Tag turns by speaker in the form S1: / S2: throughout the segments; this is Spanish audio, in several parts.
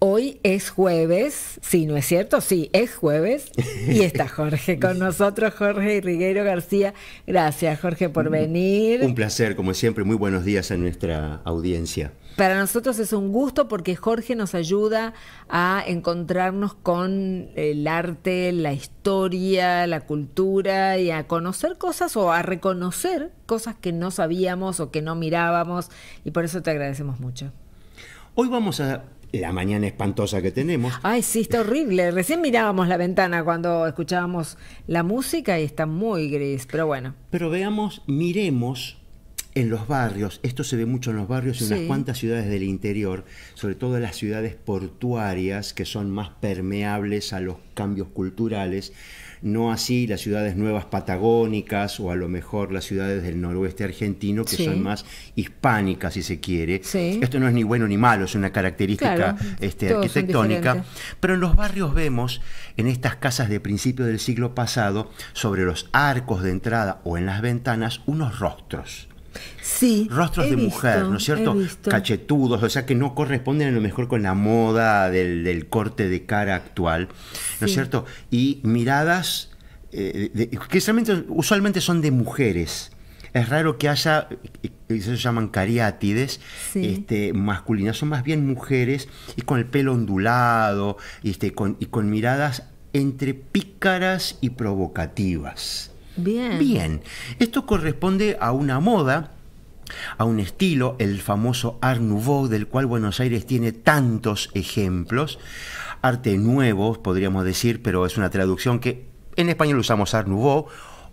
S1: Hoy es jueves, sí, ¿no es cierto? Sí, es jueves y está Jorge con nosotros, Jorge Riguero García. Gracias, Jorge, por venir. Un
S2: placer, como siempre, muy buenos días a nuestra audiencia.
S1: Para nosotros es un gusto porque Jorge nos ayuda a encontrarnos con el arte, la historia, la cultura y a conocer cosas o a reconocer cosas que no sabíamos o que no mirábamos y por eso te agradecemos mucho.
S2: Hoy vamos a la mañana espantosa que tenemos.
S1: Ay, sí, está horrible. Recién mirábamos la ventana cuando escuchábamos la música y está muy gris, pero bueno. Pero veamos, miremos
S2: en los barrios, esto se ve mucho en los barrios y unas cuantas ciudades del interior, sobre todo en las ciudades portuarias que son más permeables a los cambios culturales no así las ciudades nuevas patagónicas o a lo mejor las ciudades del noroeste argentino que son más hispánicas, si se quiere. Esto no es ni bueno ni malo, es una característica este, arquitectónica. Pero en los barrios vemos, en estas casas de principio del siglo pasado, sobre los arcos de entrada o en las ventanas, unos rostros. Sí. Rostros de mujer, ¿no es cierto? Cachetudos, o sea que no corresponden a lo mejor con la moda del, corte de cara actual, ¿no es cierto? Y miradas eh, que usualmente son de mujeres. Es raro que haya, eh, eh, se llaman cariátides, este, masculinas, son más bien mujeres y con el pelo ondulado este, y con miradas entre pícaras y provocativas.
S1: Bien.
S2: Esto corresponde a una moda a un estilo, el famoso Art Nouveau, del cual Buenos Aires tiene tantos ejemplos. Arte nuevo, podríamos decir, pero es una traducción que en español usamos Art Nouveau,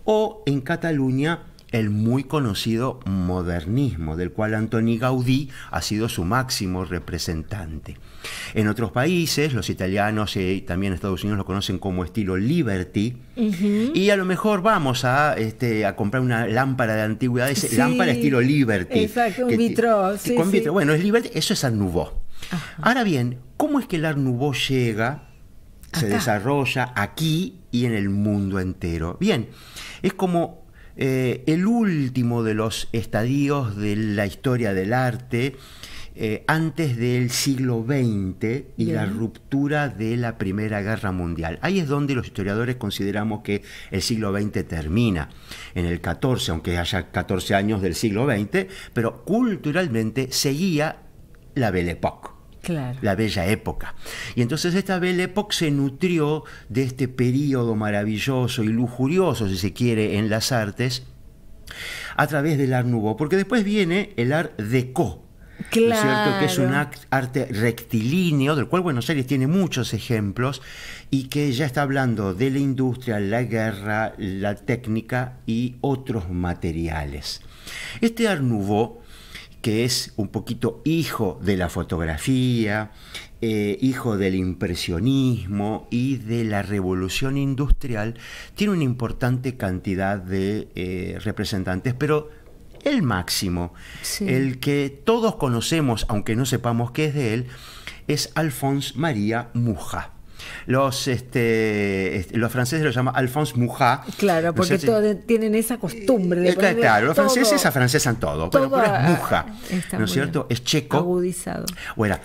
S2: o en Cataluña el muy conocido modernismo, del cual Antoni Gaudí ha sido su máximo representante. En otros países, los italianos y también Estados Unidos lo conocen como estilo Liberty,
S1: y
S2: a lo mejor vamos a, este, comprar una lámpara de antigüedades, lámpara estilo Liberty. Exacto, un vitro. Sí, vitro. Bueno, es Liberty, eso es Art Nouveau. Ahora bien, ¿cómo es que el Art Nouveau llega, se desarrolla aquí y en el mundo entero? Bien, es como eh, el último de los estadios de la historia del arte, eh, antes del siglo XX y la ruptura de la Primera Guerra Mundial. Ahí es donde los historiadores consideramos que el siglo XX termina, en el XIV, aunque haya 14 años del siglo XX, pero culturalmente seguía la Belle Époque la bella Época. Y entonces esta bella época se nutrió de este periodo maravilloso y lujurioso, si se quiere, en las artes, a través del Art Nouveau, porque después viene el Art Deco,
S1: Claro. cierto? Que es un
S2: arte rectilíneo, del cual Buenos Aires tiene muchos ejemplos, y que ya está hablando de la industria, la guerra, la técnica y otros materiales. Este Art Nouveau que es un poquito hijo de la fotografía, eh, hijo del impresionismo y de la revolución industrial, tiene una importante cantidad de eh, representantes, pero el máximo, el que todos conocemos, aunque no sepamos qué es de él, es Alphonse María Muja. Los, este, los franceses lo llaman Alphonse Mujá. Claro, porque todos
S1: tienen esa costumbre de eh, Claro, claro los franceses
S2: afrancesan todo, todo pero es ¿no es cierto? Es checo. Agudizado. Bueno,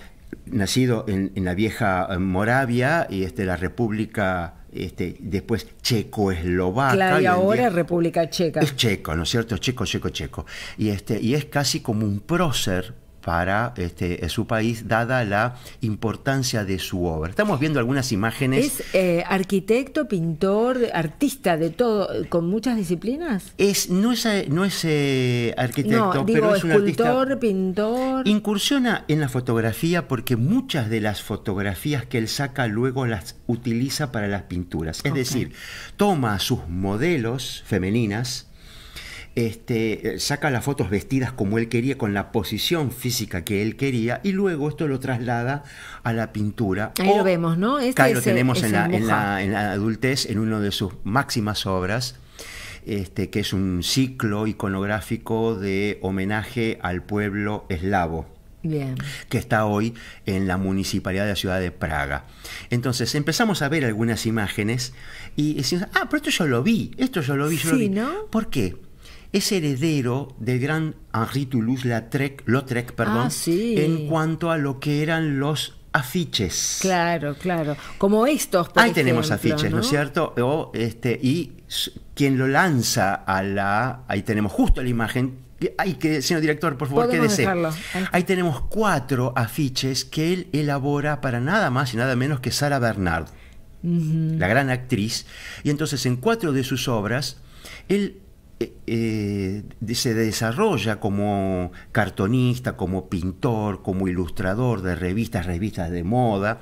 S2: nacido en, la vieja eh, Moravia y este, la República este, después checoslovaca. Claro, y, ahora
S1: República Checa. Es
S2: checo, ¿no es cierto? Checo, checo, checo. Y, este, y es casi como un prócer para este, eh, su país, dada la importancia de su obra. Estamos viendo algunas imágenes.
S1: ¿Es eh, arquitecto, pintor, artista de todo, con muchas disciplinas?
S2: Es, no es, eh, no es arquitecto, no, pero es un artista.
S1: pintor.
S2: Incursiona en la fotografía porque muchas de las fotografías que él saca luego las utiliza para las pinturas. Es decir, toma sus modelos femeninas este, eh, saca las fotos vestidas como él quería, con la posición física que él quería, y luego esto lo traslada a la pintura. Ahí lo
S1: vemos, ¿no? Este lo tenemos en, la,
S2: adultez, en una de sus máximas obras, este, que es un ciclo iconográfico de homenaje al pueblo eslavo.
S1: que
S2: está hoy en la municipalidad de la ciudad de Praga. Entonces empezamos a ver algunas imágenes y decimos, ah, pero esto yo lo vi, esto yo lo vi, yo lo vi. ¿no? ¿Por qué? es heredero del gran Henri Toulouse-Lautrec ah, perdón, en cuanto a lo que eran los afiches.
S1: Claro, claro. Como estos. Por Ahí tenemos afiches, ¿no? es
S2: cierto? O, este, y quien lo lanza a la. Ahí tenemos justo la imagen. que, señor director, por favor, quédese. Ahí tenemos cuatro afiches que él elabora para nada más y nada menos que Sara Bernard, la gran actriz. Y entonces en cuatro de sus obras, él eh, eh, se desarrolla como cartonista, como pintor, como ilustrador de revistas, revistas de moda.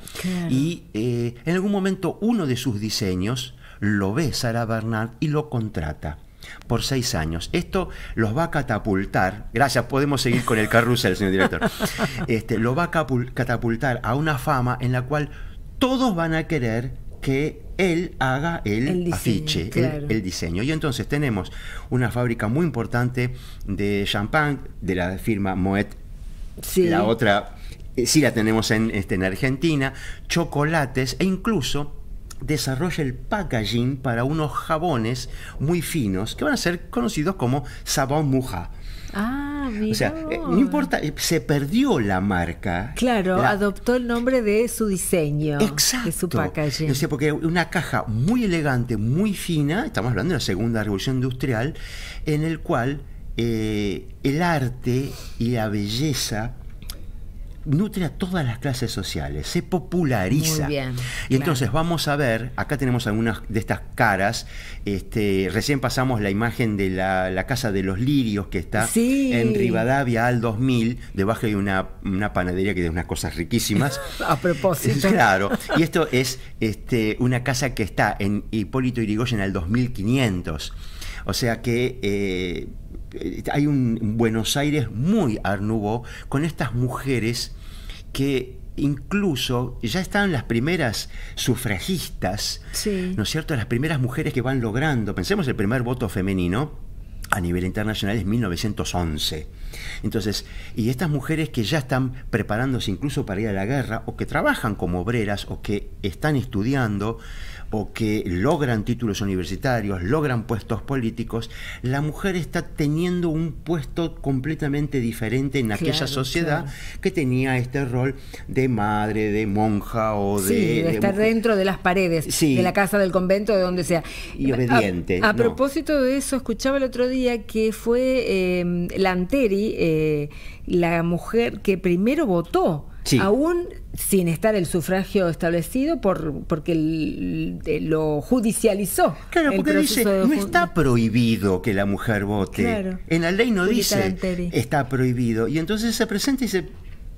S2: Y eh, en algún momento uno de sus diseños lo ve Sara Bernard y lo contrata por seis años. Esto los va a catapultar, gracias, podemos seguir con el carrusel, señor director, este, lo va a catapultar a una fama en la cual todos van a querer que él haga el, diseño, afiche, el, diseño. Y entonces tenemos una fábrica muy importante de champán de la firma Moet, sí. la otra eh, sí la tenemos en, este, en Argentina, chocolates e incluso desarrolla el packaging para unos jabones muy finos que van a ser conocidos como sabón muja.
S1: Ah, o sea,
S2: eh, no importa, eh, se perdió la marca. Claro,
S1: adoptó el nombre de su
S2: diseño. Exacto. De su packaging. porque una caja muy elegante, muy fina, estamos hablando de la segunda revolución industrial, en el cual eh, el arte y la belleza nutre a todas las clases sociales, se populariza. Muy bien, y entonces vamos a ver, acá tenemos algunas de estas caras, este, recién pasamos la imagen de la, Casa de los Lirios que está en Rivadavia al 2000, debajo hay una, panadería que tiene unas cosas riquísimas.
S1: a propósito. Claro, y esto
S2: es este, una casa que está en Hipólito Yrigoyen al 2500. O sea que... Eh, hay un Buenos Aires muy arnubo con estas mujeres que incluso ya están las primeras sufragistas, ¿no es cierto? Las primeras mujeres que van logrando, pensemos el primer voto femenino a nivel internacional es 1911. Entonces, y estas mujeres que ya están preparándose incluso para ir a la guerra o que trabajan como obreras o que están estudiando, o que logran títulos universitarios, logran puestos políticos, la mujer está teniendo un puesto completamente diferente en aquella sociedad que tenía este rol de madre, de monja o de... Sí, de estar
S1: dentro de las paredes, de la casa del convento, de donde sea.
S2: Y obediente. A,
S1: propósito de eso, escuchaba el otro día que fue eh, Lanteri, eh, la mujer que primero votó aún sin estar el sufragio establecido por porque lo judicializó. Claro, porque dice, no está
S2: prohibido que la mujer vote. En la ley no dice, está prohibido. Y entonces se presenta y dice,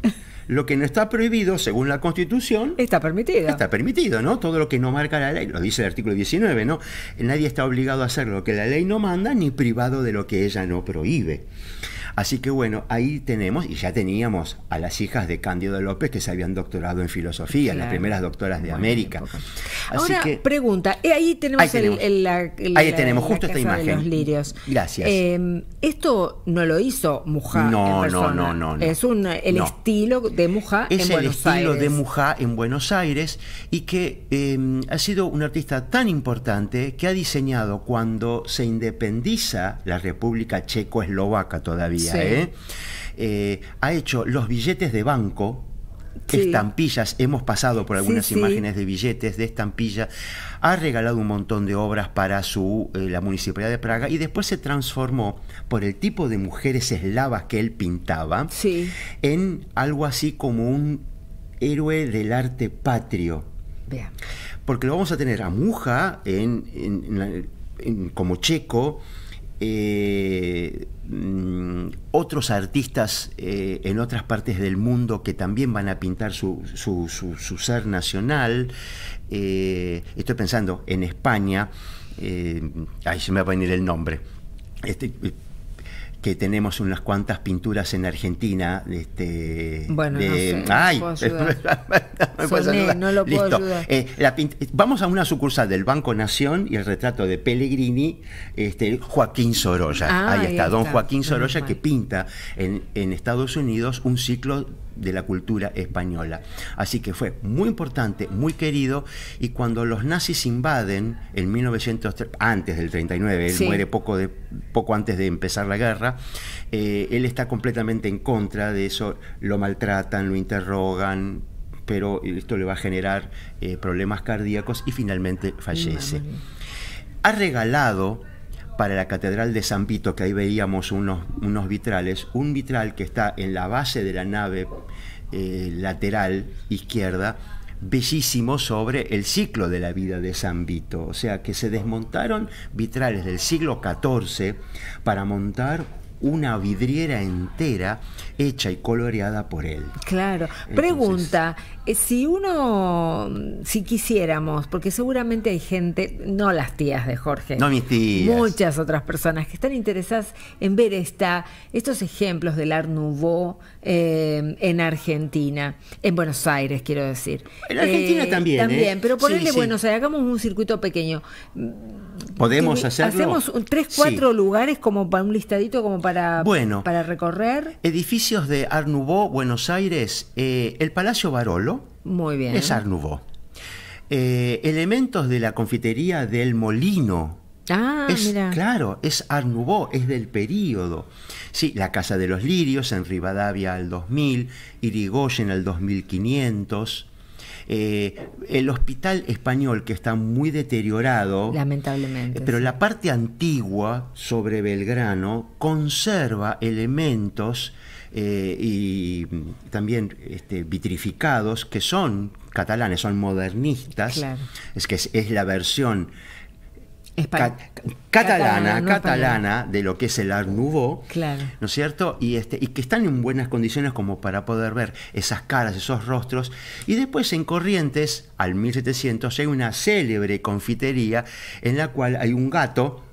S2: lo que no está prohibido, según la Constitución... Está permitido. Está permitido, ¿no? Todo lo que no marca la ley, lo dice el artículo 19, ¿no? Nadie está obligado a hacer lo que la ley no manda, ni privado de lo que ella no prohíbe. Así que bueno, ahí tenemos, y ya teníamos a las hijas de Cándido López que se habían doctorado en filosofía, las primeras doctoras de América. Así Ahora,
S1: pregunta, eh, ahí tenemos, ahí tenemos, el, ahí tenemos justo esta imagen. lirios. Gracias. Em, esto no lo hizo Mujá. No, no, no, no, Es un, el estilo de Mujá es en Buenos Aires. Es el estilo de
S2: Mujá en Buenos Aires y que em, ha sido un artista tan importante que ha diseñado cuando se independiza la República Checo-Eslovaca todavía ¿eh? Eh, ha hecho los billetes de banco, estampillas, hemos pasado por algunas imágenes de billetes, de estampilla, ha regalado un montón de obras para su, eh, la Municipalidad de Praga y después se transformó por el tipo de mujeres eslavas que él pintaba en algo así como un héroe del arte patrio. Porque lo vamos a tener a Muja en, como checo, eh, Mm, otros artistas eh, en otras partes del mundo que también van a pintar su, ser nacional. Eh, estoy pensando en España, eh, ahí se me va a venir el nombre. Este, que tenemos unas cuantas pinturas en Argentina. Este, bueno, de, no no, lo puedo eh, vamos a una sucursal del Banco Nación y el retrato de Pellegrini, este, Joaquín Sorolla. Ah, ahí, está, don Joaquín Sorolla que pinta en Estados Unidos un ciclo de la cultura española. Así que fue muy importante, muy querido, y cuando los nazis invaden en 1903, antes del 39, él muere poco, de, poco antes de empezar la guerra, eh, él está completamente en contra de eso, lo maltratan, lo interrogan, pero esto le va a generar eh, problemas cardíacos y finalmente fallece. Mm, ah, ha regalado para la Catedral de San Vito, que ahí veíamos unos, unos vitrales, un vitral que está en la base de la nave eh, lateral izquierda, bellísimo sobre el ciclo de la vida de San Vito. O sea que se desmontaron vitrales del siglo XIV para montar una vidriera entera hecha y coloreada por él.
S1: Claro. Pregunta, eh, si uno, mm, si quisiéramos, porque seguramente hay gente, no las tías de Jorge, no
S2: mis tías.
S1: muchas otras personas que están interesadas en ver esta, estos ejemplos del Art Nouveau eh, en Argentina, en Buenos Aires, quiero decir. En Argentina eh, también. También, pero ponerle Buenos Aires, hagamos un circuito pequeño.
S2: Podemos hacerlo. Hacemos tres, cuatro
S1: lugares como para un listadito como para bueno, para recorrer?
S2: Edificios de Art Buenos Aires, eh, el Palacio Barolo. Muy bien. Es Art eh, elementos de la confitería del Molino. Ah, Claro, es Art es del período. Sí, la Casa de los Lirios en Rivadavia al 2000, Irigoyen al 2500. Eh, el hospital español que está muy deteriorado,
S1: lamentablemente, pero la
S2: parte antigua sobre Belgrano conserva elementos eh, y también este, vitrificados que son catalanes, son modernistas, es que es la versión catalana, catalana, de lo que es el Art ¿no es cierto? Y, este, y que están en buenas condiciones como para poder ver esas caras, esos rostros. Y después en Corrientes, al 1700, hay una célebre confitería en la cual hay un gato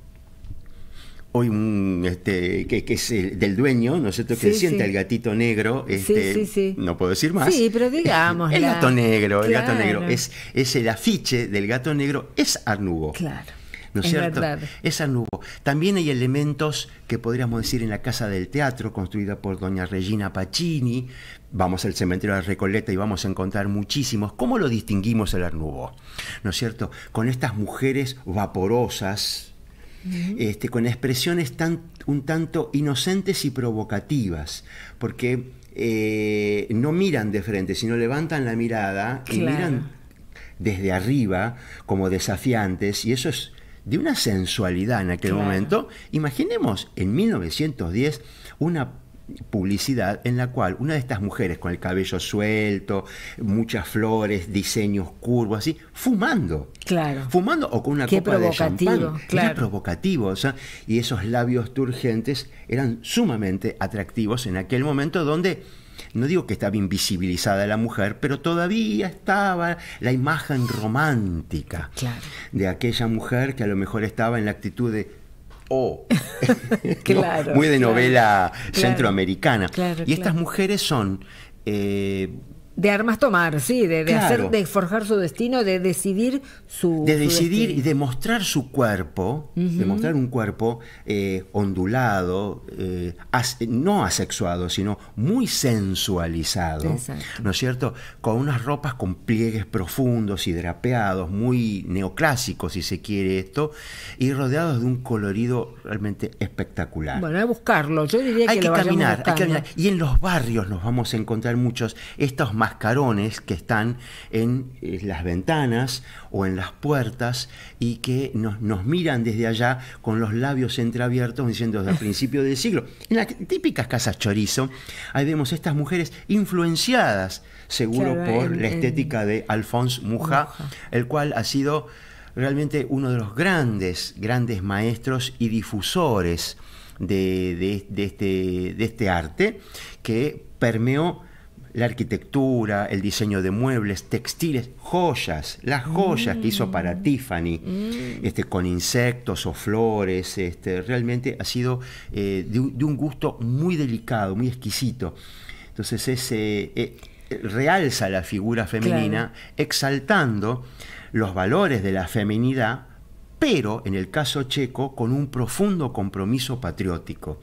S2: hoy un este, que, es del dueño, ¿no es cierto? Que sienta el gatito negro, este, no puedo decir más. Sí,
S1: pero digamos. El gato
S2: negro, el gato negro. Es, es el afiche del gato negro, es Arnugo. Claro. ¿no es, cierto? Esa También hay elementos que podríamos decir en la Casa del Teatro, construida por doña Regina Pacini. Vamos al cementerio de la Recoleta y vamos a encontrar muchísimos. ¿Cómo lo distinguimos el Art ¿No es cierto? Con estas mujeres vaporosas, este, con expresiones tan, un tanto inocentes y provocativas, porque eh, no miran de frente, sino levantan la mirada y miran desde arriba como desafiantes, y eso es de una sensualidad en aquel momento. Imaginemos en 1910 una publicidad en la cual una de estas mujeres con el cabello suelto, muchas flores, diseños curvos, así, fumando. Claro. Fumando o con una copa de champán. Claro. provocativo, y esos labios turgentes eran sumamente atractivos en aquel momento donde no digo que estaba invisibilizada la mujer, pero todavía estaba la imagen romántica de aquella mujer que a lo mejor estaba en la actitud de oh, claro, muy de novela centroamericana. y estas mujeres son eh,
S1: de armas tomar, sí, de, hacer, de forjar su destino, de decidir su. De decidir y
S2: de mostrar su cuerpo, demostrar un cuerpo eh, ondulado, eh, no asexuado, sino muy sensualizado, ¿no es cierto? Con unas ropas con pliegues profundos y drapeados, muy neoclásicos, si se quiere esto, y rodeados de un colorido realmente espectacular.
S1: Bueno, hay que buscarlo, yo diría hay que, caminar, hay que caminar.
S2: Y en los barrios nos vamos a encontrar muchos, estos más carones que están en eh, las ventanas o en las puertas y que nos, nos, miran desde allá con los labios entreabiertos diciendo desde el principio del siglo. En las típicas casas chorizo, ahí vemos estas mujeres influenciadas, seguro, por la estética de Alphonse Muja, el cual ha sido realmente uno de los grandes, grandes maestros y difusores este, de este arte que permeó la arquitectura, el diseño de muebles, textiles, joyas, las joyas que hizo para mm. Tiffany, mm. este, con insectos o flores, este, realmente ha sido eh, de, un gusto muy delicado, muy exquisito. Entonces ese eh, eh, realza la figura femenina, exaltando los valores de la feminidad, pero en el caso checo con un profundo compromiso patriótico,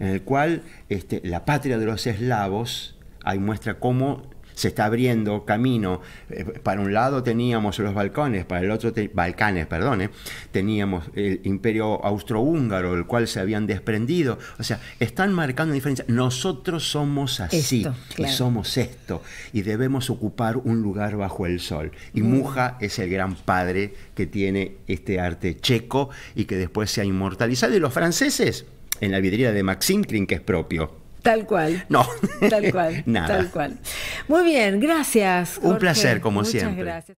S2: en el cual este, la patria de los eslavos, ahí muestra cómo se está abriendo camino. Eh, para un lado teníamos los balcones, para el otro, Balcanes, perdón, eh, teníamos el imperio austrohúngaro, el cual se habían desprendido. O sea, están marcando diferencia. Nosotros somos así, y somos esto, y debemos ocupar un lugar bajo el sol. Y Muja es el gran padre que tiene este arte checo y que después se ha inmortalizado. Y los franceses, en la vidriera de Maxim que es propio. Tal cual. No. Tal cual. Nada. Tal cual.
S1: Muy bien, gracias. Un placer, como siempre. Muchas Gracias.